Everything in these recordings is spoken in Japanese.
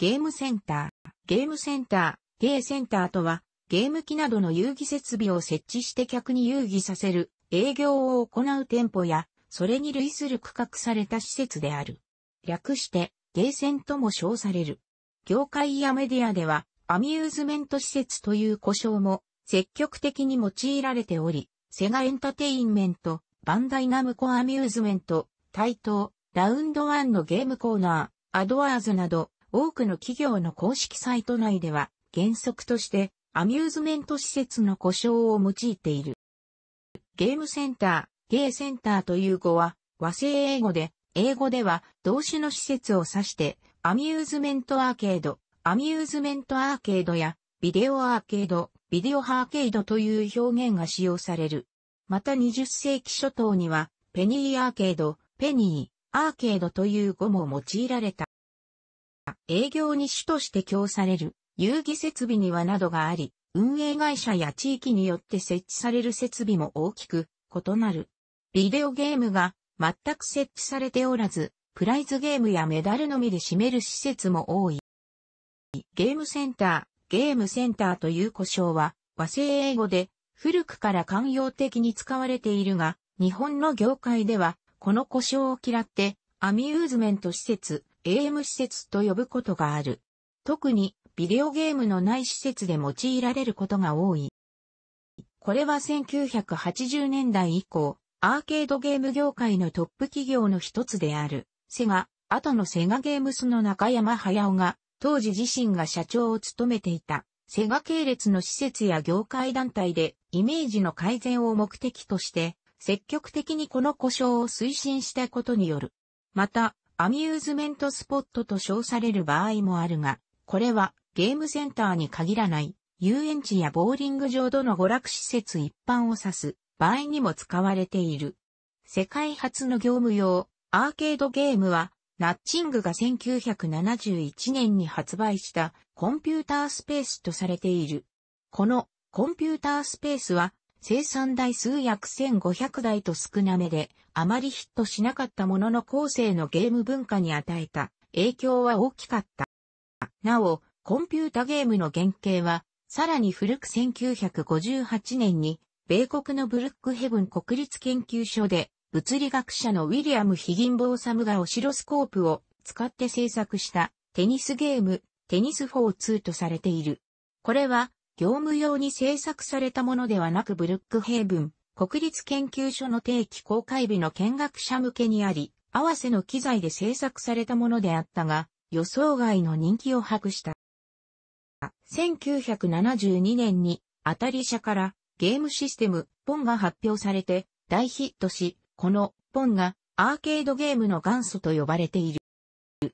ゲームセンター。ゲームセンター、ゲーセンターとは、ゲーム機などの遊戯設備を設置して客に遊戯させる、営業を行う店舗や、それに類する区画された施設である。略して、ゲーセンとも称される。業界やメディアでは、アミューズメント施設という呼称も積極的に用いられており、セガエンタテインメント、バンダイナムコアミューズメント、台東、ラウンドワンのゲームコーナー、アドアーズなど、多くの企業の公式サイト内では、原則として、アミューズメント施設の故障を用いている。ゲームセンター、ゲーセンターという語は、和製英語で、英語では動詞の施設を指して、アミューズメントアーケード、アミューズメントアーケードや、ビデオアーケード、ビデオアーケードという表現が使用される。また20世紀初頭には、ペニーアーケード、ペニー、アーケードという語も用いられた。営業に主として供される遊戯設備にはなどがあり、運営会社や地域によって設置される設備も大きく異なる。ビデオゲームが全く設置されておらず、プライズゲームやメダルのみで占める施設も多い。ゲームセンター、ゲームセンターという呼称は和製英語で古くから慣用的に使われているが、日本の業界ではこの呼称を嫌ってアミューズメント施設 AM 施設と呼ぶことがある。特にビデオゲームのない施設で用いられることが多い。これは1980年代以降、アーケードゲーム業界のトップ企業の一つである、セガ、後のセガゲームスの中山駿が、当時自身が社長を務めていた、セガ系列の施設や業界団体で、イメージの改善を目的として、積極的にこの故障を推進したことによる。また、アミューズメントスポットと称される場合もあるが、これはゲームセンターに限らない遊園地やボーリング場との娯楽施設一般を指す場合にも使われている。世界初の業務用アーケードゲームはナッチングが1971年に発売したコンピュータースペースとされている。このコンピュータースペースは生産台数約1500台と少なめで、あまりヒットしなかったものの後世のゲーム文化に与えた影響は大きかった。なお、コンピュータゲームの原型は、さらに古く1958年に、米国のブルックヘブン国立研究所で、物理学者のウィリアム・ヒギンボーサムがオシロスコープを使って制作したテニスゲーム、テニス4-2とされている。これは業務用に制作されたものではなくブルックヘイブン、国立研究所の定期公開日の見学者向けにあり、合わせの機材で制作されたものであったが、予想外の人気を博した。1972年に、当たり社からゲームシステム、ポンが発表されて大ヒットし、このポンがアーケードゲームの元祖と呼ばれている。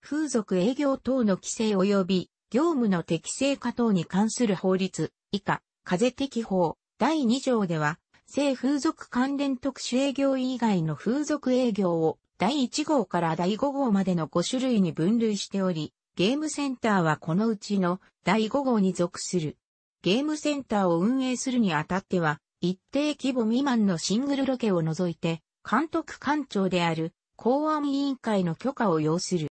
風俗営業等の規制及び業務の適正化等に関する法律、以下、風適法、第2条では、性風俗関連特殊営業以外の風俗営業を第1号から第5号までの5種類に分類しており、ゲームセンターはこのうちの第5号に属する。ゲームセンターを運営するにあたっては、一定規模未満のシングルロケを除いて、監督官庁である公安委員会の許可を要する。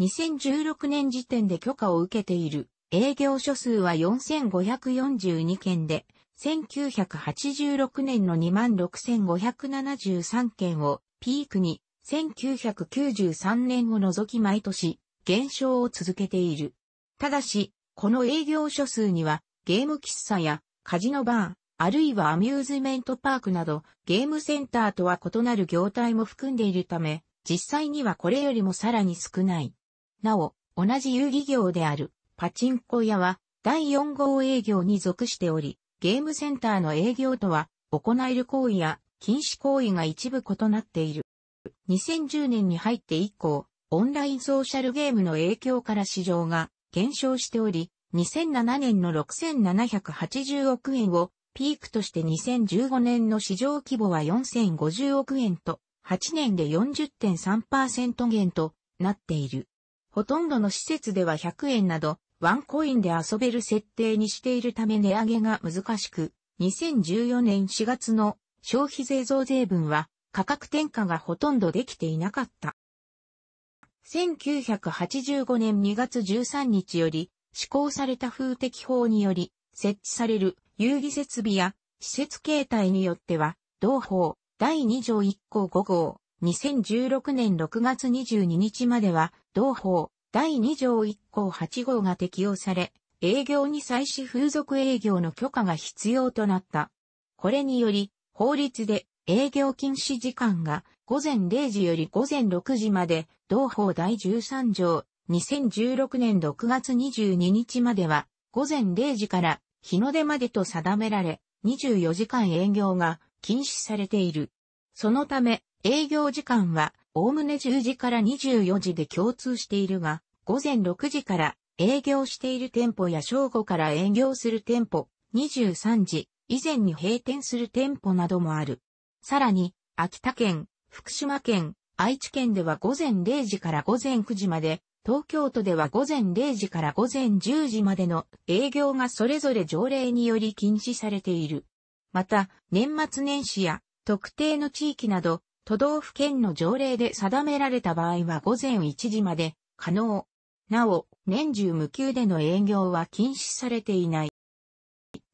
2016年時点で許可を受けている営業所数は4542件で、1986年の26,573件をピークに、1993年を除き毎年減少を続けている。ただし、この営業所数にはゲーム喫茶やカジノバー、あるいはアミューズメントパークなどゲームセンターとは異なる業態も含んでいるため、実際にはこれよりもさらに少ない。なお、同じ遊戯業であるパチンコ屋は第4号営業に属しており、ゲームセンターの営業とは行える行為や禁止行為が一部異なっている。2010年に入って以降、オンラインソーシャルゲームの影響から市場が減少しており、2007年の6780億円をピークとして2015年の市場規模は4050億円と、8年で40.3%減となっている。ほとんどの施設では100円など、ワンコインで遊べる設定にしているため値上げが難しく、2014年4月の消費税増税分は価格転嫁がほとんどできていなかった。1985年2月13日より施行された風適法により設置される遊戯設備や施設形態によっては、同法第2条1項5号2016年6月22日までは同法第2条1項8号が適用され、営業に際し風俗営業の許可が必要となった。これにより、法律で営業禁止時間が午前0時より午前6時まで、同法第13条2016年6月22日までは、午前0時から日の出までと定められ、24時間営業が禁止されている。そのため、営業時間はおおむね10時から24時で共通しているが、午前6時から営業している店舗や正午から営業する店舗、23時以前に閉店する店舗などもある。さらに、秋田県、福島県、愛知県では午前0時から午前9時まで、東京都では午前0時から午前10時までの営業がそれぞれ条例により禁止されている。また、年末年始や特定の地域など都道府県の条例で定められた場合は午前1時まで可能。なお、年中無休での営業は禁止されていない。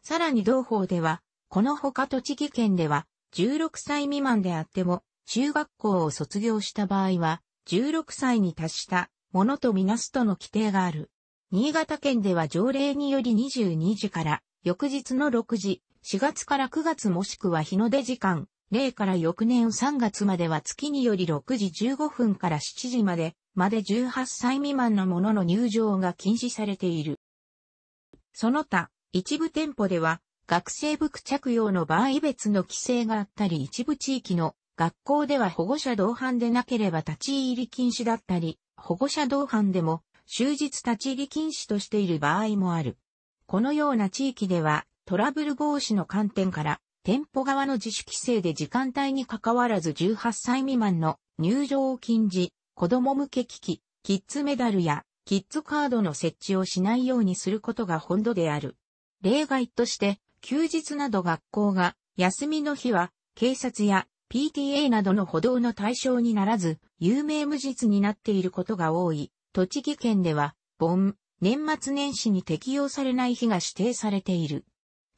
さらに同法では、このほか栃木県では、16歳未満であっても、中学校を卒業した場合は、16歳に達したものとみなすとの規定がある。新潟県では条例により22時から翌日の6時、4月から9月もしくは日の出時間、例から翌年3月までは月により6時15分から7時まで、まで18歳未満の者の入場が禁止されている。その他、一部店舗では、学生服着用の場合別の規制があったり一部地域の学校では保護者同伴でなければ立ち入り禁止だったり、保護者同伴でも終日立ち入り禁止としている場合もある。このような地域ではトラブル防止の観点から店舗側の自主規制で時間帯に関わらず18歳未満の入場を禁じ、子供向け機器、キッズメダルやキッズカードの設置をしないようにすることが本土である。例外として、休日など学校が休みの日は警察や PTA などの補導の対象にならず、有名無実になっていることが多い。栃木県では、盆、年末年始に適用されない日が指定されている。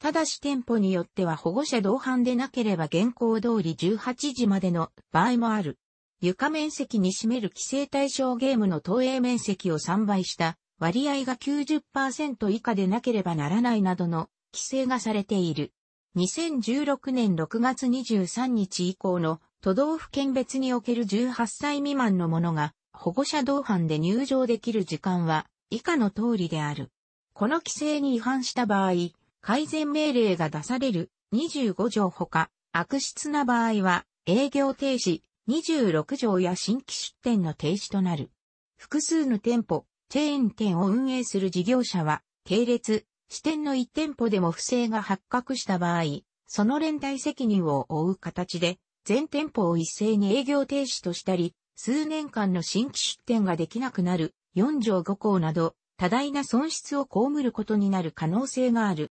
ただし店舗によっては保護者同伴でなければ現行通り18時までの場合もある。床面積に占める規制対象ゲームの投影面積を3倍した割合が90%以下でなければならないなどの規制がされている。2016年6月23日以降の都道府県別における18歳未満の者が保護者同伴で入場できる時間は以下の通りである。この規制に違反した場合、改善命令が出される25条ほか、悪質な場合は営業停止26条や新規出店の停止となる。複数の店舗、チェーン店を運営する事業者は、系列、支店の1店舗でも不正が発覚した場合、その連帯責任を負う形で、全店舗を一斉に営業停止としたり、数年間の新規出店ができなくなる4条5項など、多大な損失を被ることになる可能性がある。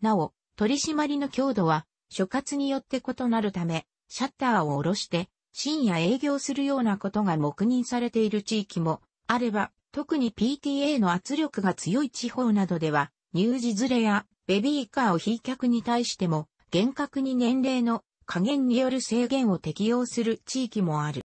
なお、取り締まりの強度は、所轄によって異なるため、シャッターを下ろして、深夜営業するようなことが黙認されている地域もあれば、特に PTA の圧力が強い地方などでは、乳児連れやベビーカーを非客に対しても、厳格に年齢の加減による制限を適用する地域もある。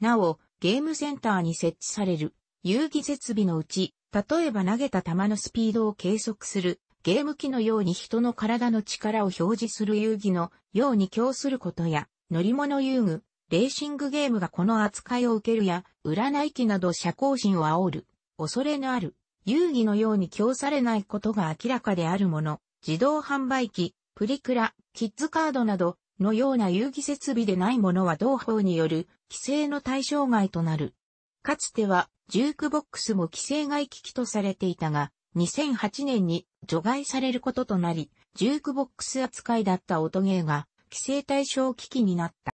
なお、ゲームセンターに設置される遊戯設備のうち、例えば投げた球のスピードを計測するゲーム機のように人の体の力を表示する遊戯のように供することや、乗り物遊具、レーシングゲームがこの扱いを受けるや、占い機など社交心を煽る、恐れのある、遊戯のように供されないことが明らかであるもの、自動販売機、プリクラ、キッズカードなどのような遊戯設備でないものは同法による規制の対象外となる。かつては、ジュークボックスも規制外機器とされていたが、2008年に除外されることとなり、ジュークボックス扱いだった音ゲーが、規制対象機器になった。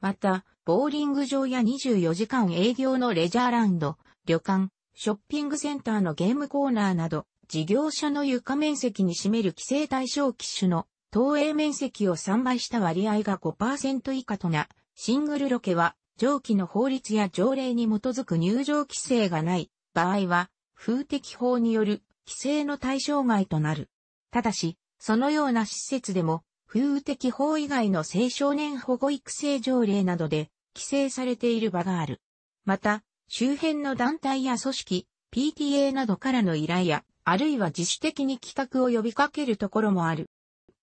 また、ボーリング場や24時間営業のレジャーランド、旅館、ショッピングセンターのゲームコーナーなど、事業者の床面積に占める規制対象機種の投影面積を3倍した割合が5%以下とな、シングルロケは上記の法律や条例に基づく入場規制がない場合は風適法による規制の対象外となる。ただし、そのような施設でも、風適法以外の青少年保護育成条例などで規制されている場がある。また、周辺の団体や組織、PTA などからの依頼や、あるいは自主的に帰宅を呼びかけるところもある。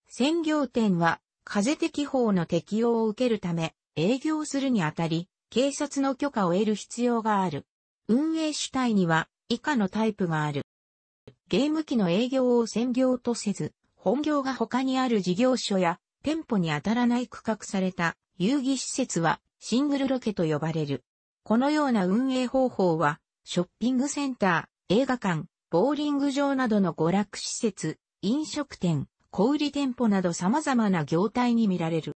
専業店は、風適法の適用を受けるため、営業するにあたり、警察の許可を得る必要がある。運営主体には、以下のタイプがある。ゲーム機の営業を専業とせず、本業が他にある事業所や店舗に当たらない区画された遊戯施設はシングルロケと呼ばれる。このような運営方法は、ショッピングセンター、映画館、ボーリング場などの娯楽施設、飲食店、小売店舗など様々な業態に見られる。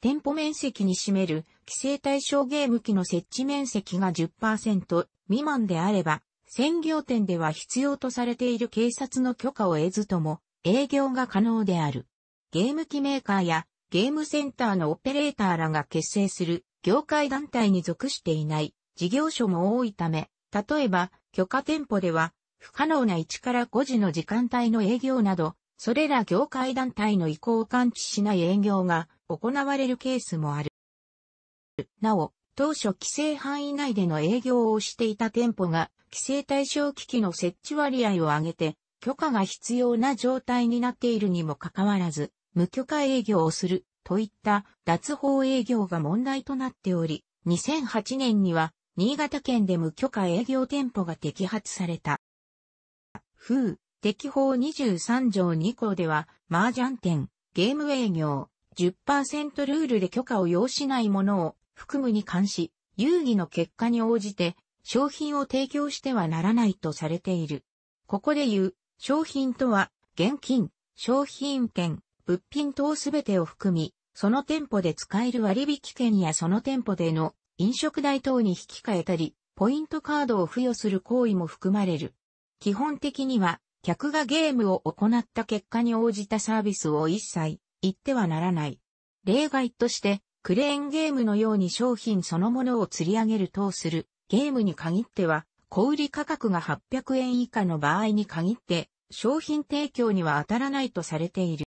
店舗面積に占める規制対象ゲーム機の設置面積が10%、未満であれば、専業店では必要とされている警察の許可を得ずとも、営業が可能である。ゲーム機メーカーやゲームセンターのオペレーターらが結成する業界団体に属していない事業所も多いため、例えば許可店舗では不可能な1から5時の時間帯の営業など、それら業界団体の意向を感知しない営業が行われるケースもある。なお、当初規制範囲内での営業をしていた店舗が、規制対象機器の設置割合を上げて、許可が必要な状態になっているにもかかわらず、無許可営業をする、といった脱法営業が問題となっており、2008年には、新潟県で無許可営業店舗が摘発された。風、適法23条2項では、麻雀店、ゲーム営業、10%ルールで許可を要しないものを含むに関し、遊戯の結果に応じて商品を提供してはならないとされている。ここで言う商品とは現金、商品券、物品等すべてを含み、その店舗で使える割引券やその店舗での飲食代等に引き換えたり、ポイントカードを付与する行為も含まれる。基本的には、客がゲームを行った結果に応じたサービスを一切言ってはならない。例外として、クレーンゲームのように商品そのものを釣り上げる等するゲームに限っては、小売価格が800円以下の場合に限って、商品提供には当たらないとされている。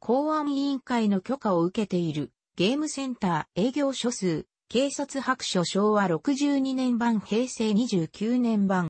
公安委員会の許可を受けているゲームセンター営業所数、警察白書昭和62年版平成29年版。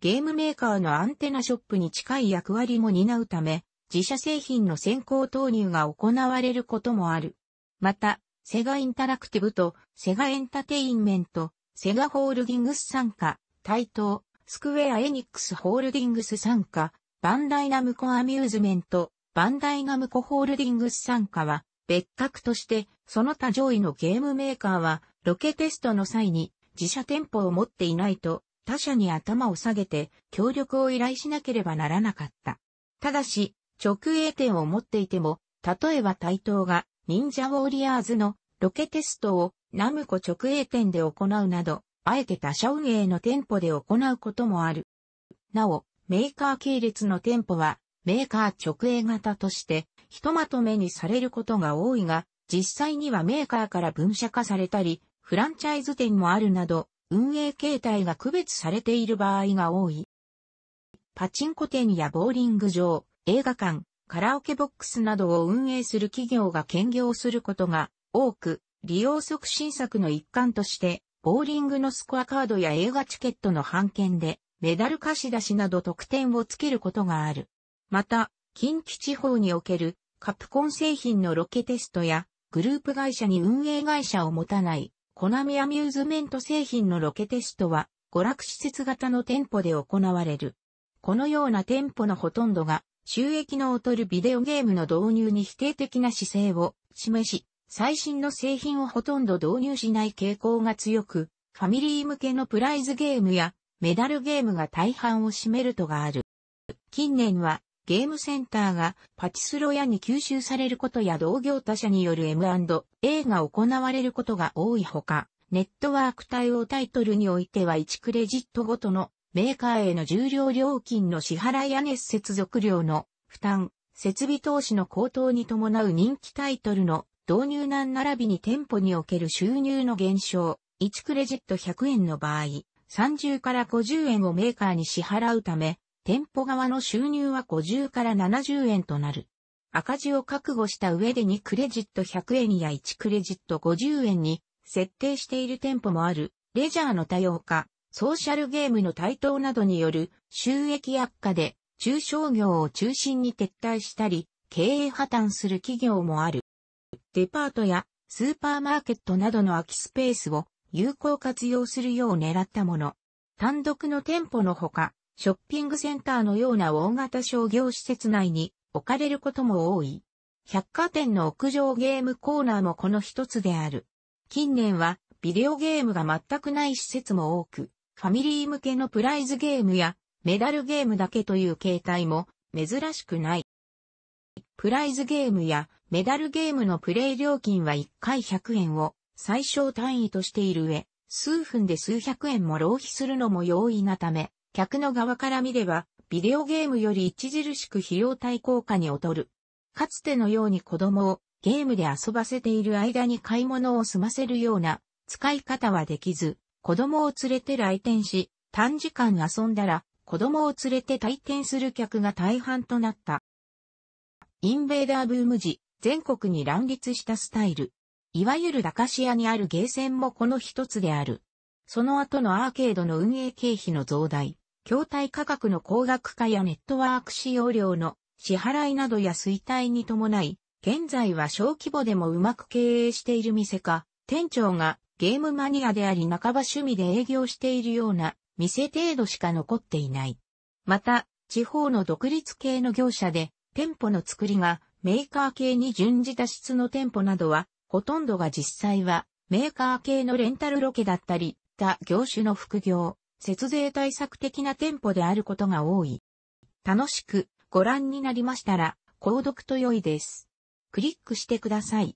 ゲームメーカーのアンテナショップに近い役割も担うため、自社製品の先行投入が行われることもある。また、セガインタラクティブとセガエンタテインメント、セガホールディングス参加、対等、スクウェアエニックスホールディングス参加、バンダイナムコアミューズメント、バンダイナムコホールディングス参加は、別格として、その他上位のゲームメーカーは、ロケテストの際に、自社店舗を持っていないと、他社に頭を下げて、協力を依頼しなければならなかった。ただし、直営店を持っていても、例えば対等が忍者ウォーリアーズのロケテストをナムコ直営店で行うなど、あえて他社運営の店舗で行うこともある。なお、メーカー系列の店舗は、メーカー直営型として、ひとまとめにされることが多いが、実際にはメーカーから分社化されたり、フランチャイズ店もあるなど、運営形態が区別されている場合が多い。パチンコ店やボーリング場、映画館、カラオケボックスなどを運営する企業が兼業することが多く、利用促進策の一環として、ボーリングのスコアカードや映画チケットの版権で、メダル貸し出しなど特典をつけることがある。また、近畿地方におけるカプコン製品のロケテストや、グループ会社に運営会社を持たない、コナミアミューズメント製品のロケテストは、娯楽施設型の店舗で行われる。このような店舗のほとんどが収益の劣るビデオゲームの導入に否定的な姿勢を示し、最新の製品をほとんど導入しない傾向が強く、ファミリー向けのプライズゲームやメダルゲームが大半を占めるとがある。近年はゲームセンターがパチスロ屋に吸収されることや同業他社による M&A が行われることが多いほか、ネットワーク対応タイトルにおいては1クレジットごとのメーカーへの重量料金の支払いや熱接続量の負担、設備投資の高騰に伴う人気タイトルの導入難並びに店舗における収入の減少、1クレジット100円の場合、30から50円をメーカーに支払うため、店舗側の収入は50から70円となる。赤字を覚悟した上で2クレジット100円や1クレジット50円に設定している店舗もある、レジャーの多様化、ソーシャルゲームの台頭などによる収益悪化で中小業を中心に撤退したり、経営破綻する企業もある。デパートやスーパーマーケットなどの空きスペースを有効活用するよう狙ったもの。単独の店舗のほか、ショッピングセンターのような大型商業施設内に置かれることも多い。百貨店の屋上ゲームコーナーもこの一つである。近年はビデオゲームが全くない施設も多く、ファミリー向けのプライズゲームやメダルゲームだけという形態も珍しくない。プライズゲームやメダルゲームのプレイ料金は1回100円を最小単位としている上、数分で数百円も浪費するのも容易なため、客の側から見れば、ビデオゲームより著しく費用対効果に劣る。かつてのように子供をゲームで遊ばせている間に買い物を済ませるような使い方はできず、子供を連れて来店し、短時間遊んだら、子供を連れて退店する客が大半となった。インベーダーブーム時、全国に乱立したスタイル。いわゆる駄菓子屋にあるゲーセンもこの一つである。その後のアーケードの運営経費の増大、筐体価格の高額化やネットワーク使用料の支払いなどや衰退に伴い、現在は小規模でもうまく経営している店か、店長がゲームマニアであり半ば趣味で営業しているような店程度しか残っていない。また、地方の独立系の業者で、店舗の作りがメーカー系に準じた質の店舗などは、ほとんどが実際はメーカー系のレンタルロケだったり、他業種の副業、節税対策的な店舗であることが多い。楽しくご覧になりましたら、購読と良いです。クリックしてください。